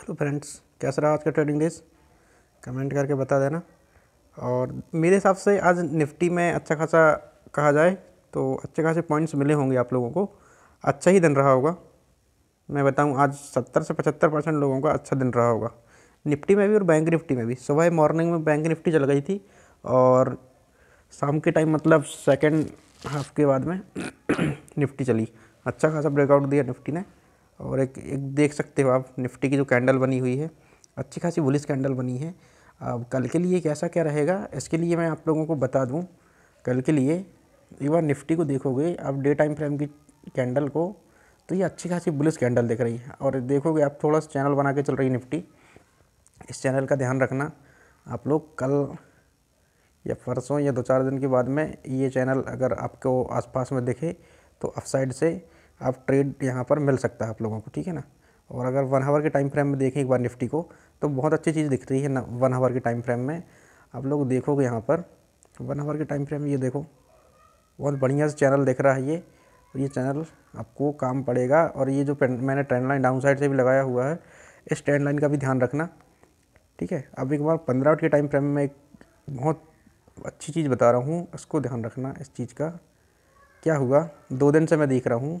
hello friends कैसा रहा आज का ट्रेडिंग डेज कमेंट करके बता देना और मेरे हिसाब से आज निफ्टी में अच्छा खासा कहा जाए तो अच्छे खासे पॉइंट्स मिले होंगे आप लोगों को अच्छा ही दिन रहा होगा मैं बताऊं आज 70 से 75 परसेंट लोगों का अच्छा दिन रहा होगा निफ्टी में भी और बैंक निफ्टी में भी सुबह मॉर्निंग में बैंक निफ्टी चल गई थी और शाम के टाइम मतलब सेकेंड हाफ के बाद में निफ्टी चली अच्छा खासा ब्रेकआउट दिया निफ्टी ने और एक एक देख सकते हो आप निफ्टी की जो कैंडल बनी हुई है अच्छी खासी बुलिस कैंडल बनी है अब कल के लिए कैसा क्या रहेगा इसके लिए मैं आप लोगों को बता दूँ कल के लिए एक बार निफ्टी को देखोगे आप डे टाइम फ्रेम की कैंडल को तो ये अच्छी खासी बुलिस कैंडल देख रही है और देखोगे आप थोड़ा सा चैनल बना के चल रही निफ्टी इस चैनल का ध्यान रखना आप लोग कल या परसों या दो चार दिन के बाद में ये चैनल अगर आपको आसपास में दिखे तो अपसाइड से आप ट्रेड यहाँ पर मिल सकता है आप लोगों को ठीक है ना और अगर वन आवर के टाइम फ्रेम में देखें एक बार निफ्टी को तो बहुत अच्छी चीज़ दिख रही है ना वन आवर के टाइम फ्रेम में आप लोग देखोगे यहाँ पर वन आवर के टाइम फ्रेम ये देखो बहुत बढ़िया से चैनल दिख रहा है ये तो ये चैनल आपको काम पड़ेगा और ये जो मैंने ट्रेंड लाइन डाउन साइड से भी लगाया हुआ है इस ट्रेंड लाइन का भी ध्यान रखना ठीक है अब एक बार पंद्रह के टाइम फ्रेम में एक बहुत अच्छी चीज़ बता रहा हूँ इसको ध्यान रखना इस चीज़ का क्या हुआ दो दिन से मैं देख रहा हूँ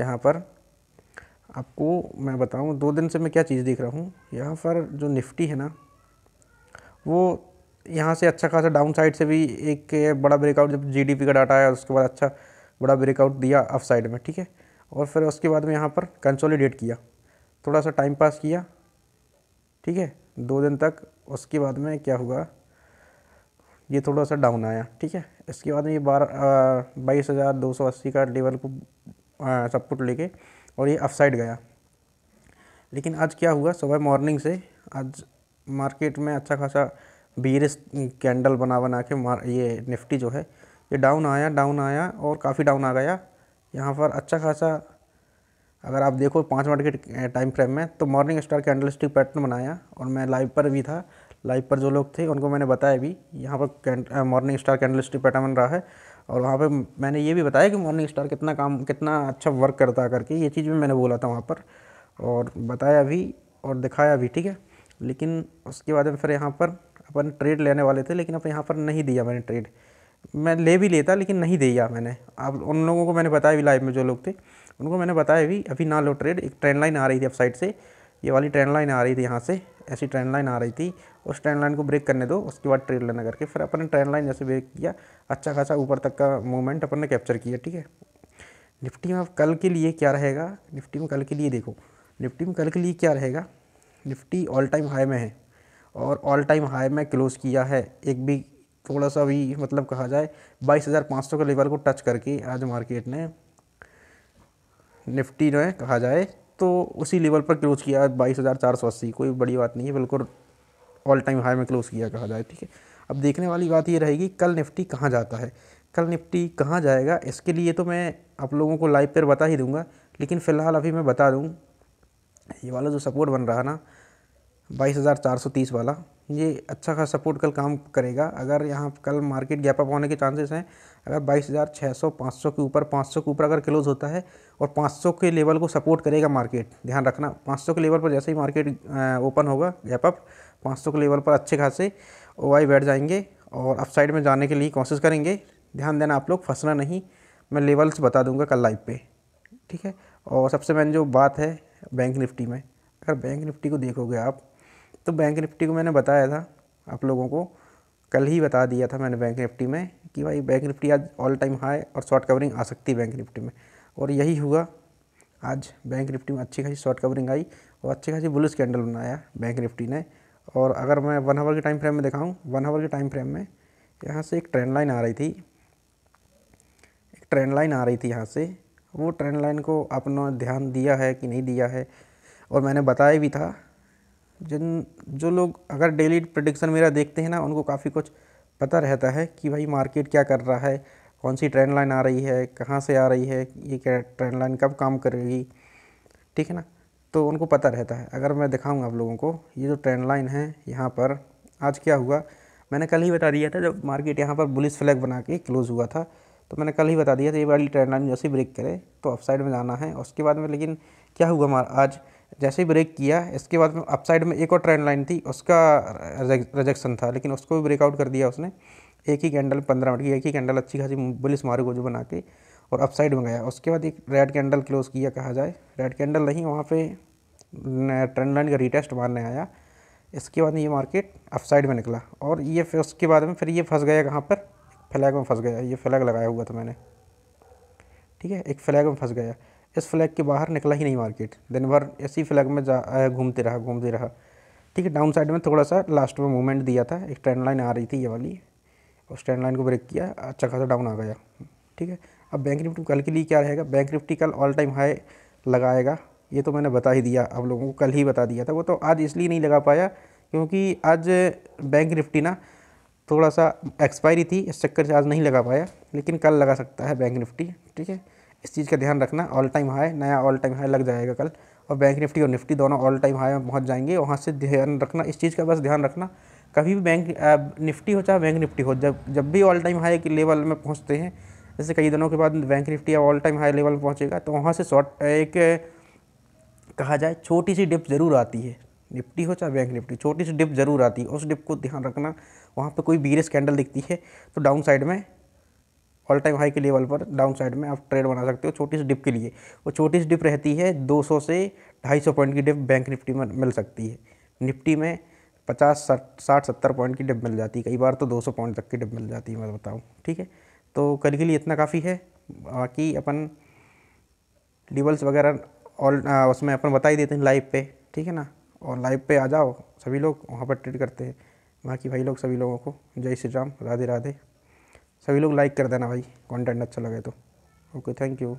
यहाँ पर आपको मैं बताऊँ दो दिन से मैं क्या चीज़ देख रहा हूँ यहाँ पर जो निफ्टी है ना वो यहाँ से अच्छा खासा डाउन साइड से भी एक बड़ा ब्रेकआउट जब जीडीपी का डाटा आया उसके बाद अच्छा बड़ा ब्रेकआउट दिया अप साइड में ठीक है और फिर उसके बाद में यहाँ पर कंसोलिडेट किया थोड़ा सा टाइम पास किया ठीक है दो दिन तक उसके बाद में क्या हुआ ये थोड़ा सा डाउन आया ठीक है इसके बाद में ये बारह बाईस हज़ार दो सौ अस्सी का लेवल को सब पुट लेके और ये अफ साइड गया लेकिन आज क्या हुआ सुबह मॉर्निंग से आज मार्केट में अच्छा खासा बीर कैंडल बना बना के मार ये निफ्टी जो है ये डाउन आया डाउन आया और काफ़ी डाउन आ गया यहाँ पर अच्छा खासा अगर आप देखो पाँच मिनट के टाइम फ्रेम में तो morning star candlestick pattern बनाया और मैं लाइव पर भी था लाइव पर जो लोग थे उनको मैंने बताया भी यहाँ पर morning star candlestick pattern बन रहा है और वहाँ पे मैंने ये भी बताया कि मॉर्निंग स्टार कितना काम कितना अच्छा वर्क करता करके ये चीज़ भी मैंने बोला था वहाँ पर और बताया भी और दिखाया भी ठीक है लेकिन उसके बाद में फिर यहाँ पर अपन ट्रेड लेने वाले थे लेकिन अब यहाँ पर नहीं दिया मैंने ट्रेड मैं ले भी लेता लेकिन नहीं दिया मैंने आप उन लोगों को मैंने बताया भी लाइव में जो लोग थे उनको मैंने बताया भी अभी ना लो ट्रेड एक ट्रेंड लाइन आ रही थी अब साइड से ये वाली ट्रेंड लाइन आ रही थी यहाँ से ऐसी ट्रेन लाइन आ रही थी उस ट्रेन लाइन को ब्रेक करने दो उसके बाद ट्रेन लाइन करके फिर अपन ने ट्रेन लाइन जैसे ब्रेक किया अच्छा खासा ऊपर तक का मूवमेंट अपन ने कैप्चर किया ठीक है निफ्टी में अब कल के लिए क्या रहेगा निफ्टी में कल के लिए देखो निफ्टी में कल के लिए क्या रहेगा निफ्टी ऑल टाइम हाई में है और ऑल टाइम हाई में क्लोज़ किया है एक भी थोड़ा सा भी मतलब कहा जाए बाईस हज़ार पाँच सौ के लेवल को टच करके आज मार्केट ने निफ्टी जो है कहा जाए तो उसी लेवल पर क्लोज़ किया बाईस हज़ार चार सौ अस्सी कोई बड़ी बात नहीं है बिल्कुल ऑल टाइम हाई में क्लोज़ किया कहा जाए ठीक है अब देखने वाली बात ये रहेगी कल निफ्टी कहाँ जाता है कल निफ्टी कहाँ जाएगा इसके लिए तो मैं आप लोगों को लाइव पर बता ही दूंगा लेकिन फ़िलहाल अभी मैं बता दूँ ये वाला जो सपोर्ट बन रहा ना बाईस हज़ार चार सौ तीस वाला ये अच्छा खासा सपोर्ट कल काम करेगा अगर यहाँ कल मार्केट गैप अप होने के चांसेस हैं अगर बाईस हज़ार छः सौ पाँच सौ के ऊपर पाँच सौ के ऊपर अगर क्लोज होता है और पाँच सौ के लेवल को सपोर्ट करेगा मार्केट ध्यान रखना पाँच सौ के लेवल पर जैसे ही मार्केट ओपन होगा गैप अप पाँच सौ के लेवल पर अच्छे खासे ओ आई बैठ जाएंगे और अपसाइड में जाने के लिए कोशिश करेंगे ध्यान देना आप लोग फंसना नहीं मैं लेवल्स बता दूँगा कल लाइव पर ठीक है और सबसे मेन जो बात है बैंक निफ्टी में अगर बैंक निफ्टी को देखोगे आप तो बैंक निफ्टी को मैंने बताया था आप लोगों को कल ही बता दिया था मैंने बैंक निफ्टी में कि भाई बैंक निफ्टी आज ऑल टाइम हाई और शॉर्ट कवरिंग आ सकती है बैंक निफ्टी में और यही हुआ आज बैंक निफ्टी में अच्छी खासी शॉर्ट कवरिंग आई और अच्छी खासी बुलिस कैंडल बनाया बैंक निफ्टी ने और अगर मैं वन आवर के टाइम फ्रेम में दिखाऊँ वन आवर के टाइम फ्रेम में यहाँ से एक ट्रेंड लाइन आ रही थी एक ट्रेंड लाइन आ रही थी यहाँ से वो ट्रेंड लाइन को आपने ध्यान दिया है कि नहीं दिया है और मैंने बताया भी था जिन जो लोग अगर डेली प्रडिक्शन मेरा देखते हैं ना उनको काफ़ी कुछ पता रहता है कि भाई मार्केट क्या कर रहा है कौन सी ट्रेंड लाइन आ रही है कहाँ से आ रही है ये क्या ट्रेंड लाइन कब काम करेगी ठीक है ना तो उनको पता रहता है अगर मैं दिखाऊंगा आप लोगों को ये जो ट्रेंड लाइन है यहाँ पर आज क्या हुआ मैंने कल ही बता दिया था जब मार्केट यहाँ पर बुलिस फ्लैग बना के क्लोज़ हुआ था तो मैंने कल ही बता दिया था ये वाली ट्रेंड लाइन जैसे ब्रेक करे तो ऑफ साइड में जाना है उसके बाद में लेकिन क्या हुआ आज जैसे ही ब्रेक किया इसके बाद में अपसाइड में एक और ट्रेंड लाइन थी उसका रिजेक्शन था लेकिन उसको भी ब्रेकआउट कर दिया उसने एक ही कैंडल पंद्रह मिनट की एक ही कैंडल अच्छी खासी बुलिस को गोजू बना के और अपसाइड में गया उसके बाद एक रेड कैंडल क्लोज किया कहा जाए रेड कैंडल नहीं वहाँ पे ट्रेंड लाइन का रिटेस्ट मारने आया इसके बाद ये मार्केट अपसाइड में निकला और ये फिर उसके बाद में फिर ये फंस गया कहाँ पर फ्लैग में फंस गया ये फ्लैग लगाया हुआ था मैंने ठीक है एक फ्लैग में फंस गया इस फ्लैग के बाहर निकला ही नहीं मार्केट दिन भर इसी फ्लैग में जा घूमते रहा घूमते रहा ठीक है डाउन साइड में थोड़ा सा लास्ट में मूवमेंट दिया था एक ट्रेंड लाइन आ रही थी ये वाली उस ट्रेंड लाइन को ब्रेक किया अच्छा खासा डाउन आ गया ठीक है अब बैंक निफ्टी कल के लिए क्या रहेगा बैंक निफ्टी कल ऑल टाइम हाई लगाएगा ये तो मैंने बता ही दिया आप लोगों को कल ही बता दिया था वो तो आज इसलिए नहीं लगा पाया क्योंकि आज बैंक निफ्टी ना थोड़ा सा एक्सपायरी थी इस चक्कर से आज नहीं लगा पाया लेकिन कल लगा सकता है बैंक निफ्टी ठीक है इस चीज़ का ध्यान रखना ऑल टाइम हाई नया ऑल टाइम हाई लग जाएगा कल और बैंक निफ्टी और निफ्टी दोनों ऑल टाइम हाई में पहुँच जाएंगे वहाँ से ध्यान रखना इस चीज़ का बस ध्यान रखना कभी भी बैंक निफ्टी हो चाहे बैंक निफ्टी हो जब जब भी ऑल टाइम हाई के लेवल में पहुँचते हैं जैसे कई दिनों के बाद बैंक निफ्टी या ऑल टाइम हाई लेवल में पहुँचेगा तो वहाँ से शॉर्ट एक कहा जाए छोटी सी डिप ज़रूर आती है निफ्टी हो चाहे बैंक निफ्टी छोटी सी डिप ज़रूर आती है उस डिप को ध्यान रखना वहाँ पर कोई बीरे कैंडल दिखती है तो डाउन साइड में ऑल टाइम हाई के लेवल पर डाउन साइड में आप ट्रेड बना सकते हो छोटी सी डिप के लिए वो छोटी सी डिप रहती है 200 से 250 पॉइंट की डिप बैंक निफ्टी में मिल सकती है निफ्टी में पचास साठ सत्तर पॉइंट की डिप मिल जाती है कई बार तो 200 पॉइंट तक की डिप मिल जाती है मैं बताऊँ ठीक है तो कल के लिए इतना काफ़ी है बाकी अपन लेवल्स वगैरह ऑल उसमें अपन बता ही देते हैं लाइव पे ठीक है ना और लाइव पे आ जाओ सभी लोग वहाँ पर ट्रेड करते हैं बाकी भाई लोग सभी लोगों को जय श्री राम राधे राधे सभी लोग लाइक कर देना भाई कंटेंट अच्छा लगे तो ओके थैंक यू